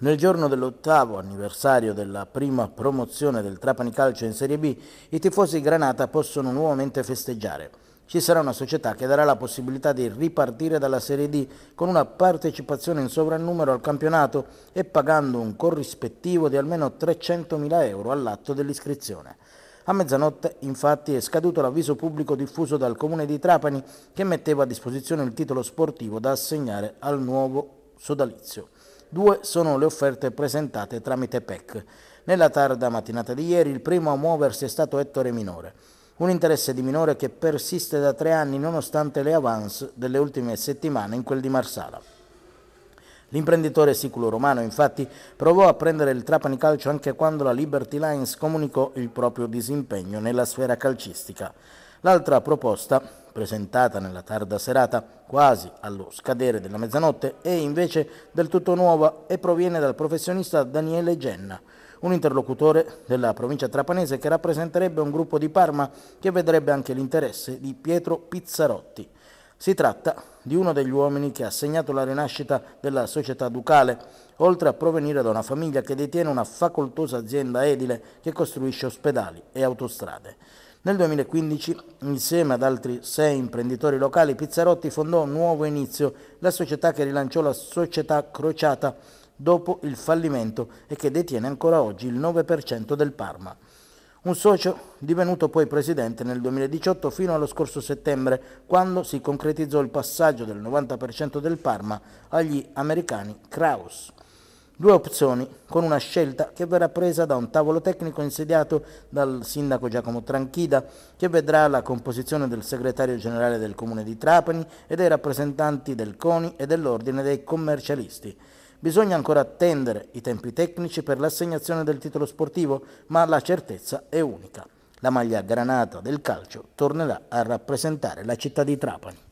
Nel giorno dell'ottavo anniversario della prima promozione del Trapani Calcio in Serie B, i tifosi Granata possono nuovamente festeggiare. Ci sarà una società che darà la possibilità di ripartire dalla Serie D con una partecipazione in sovrannumero al campionato e pagando un corrispettivo di almeno 300.000 euro all'atto dell'iscrizione. A mezzanotte, infatti, è scaduto l'avviso pubblico diffuso dal Comune di Trapani che metteva a disposizione il titolo sportivo da assegnare al nuovo sodalizio. Due sono le offerte presentate tramite PEC. Nella tarda mattinata di ieri il primo a muoversi è stato Ettore Minore. Un interesse di minore che persiste da tre anni nonostante le avance delle ultime settimane in quel di Marsala. L'imprenditore siculo romano infatti provò a prendere il Trapani Calcio anche quando la Liberty Lines comunicò il proprio disimpegno nella sfera calcistica. L'altra proposta presentata nella tarda serata, quasi allo scadere della mezzanotte, è invece del tutto nuova e proviene dal professionista Daniele Genna, un interlocutore della provincia trapanese che rappresenterebbe un gruppo di Parma che vedrebbe anche l'interesse di Pietro Pizzarotti. Si tratta di uno degli uomini che ha segnato la rinascita della società ducale, oltre a provenire da una famiglia che detiene una facoltosa azienda edile che costruisce ospedali e autostrade. Nel 2015, insieme ad altri sei imprenditori locali, Pizzarotti fondò Nuovo Inizio, la società che rilanciò la società crociata dopo il fallimento e che detiene ancora oggi il 9% del Parma. Un socio divenuto poi presidente nel 2018 fino allo scorso settembre, quando si concretizzò il passaggio del 90% del Parma agli americani Kraus. Due opzioni, con una scelta che verrà presa da un tavolo tecnico insediato dal sindaco Giacomo Tranchida, che vedrà la composizione del segretario generale del comune di Trapani e dei rappresentanti del CONI e dell'ordine dei commercialisti. Bisogna ancora attendere i tempi tecnici per l'assegnazione del titolo sportivo, ma la certezza è unica. La maglia granata del calcio tornerà a rappresentare la città di Trapani.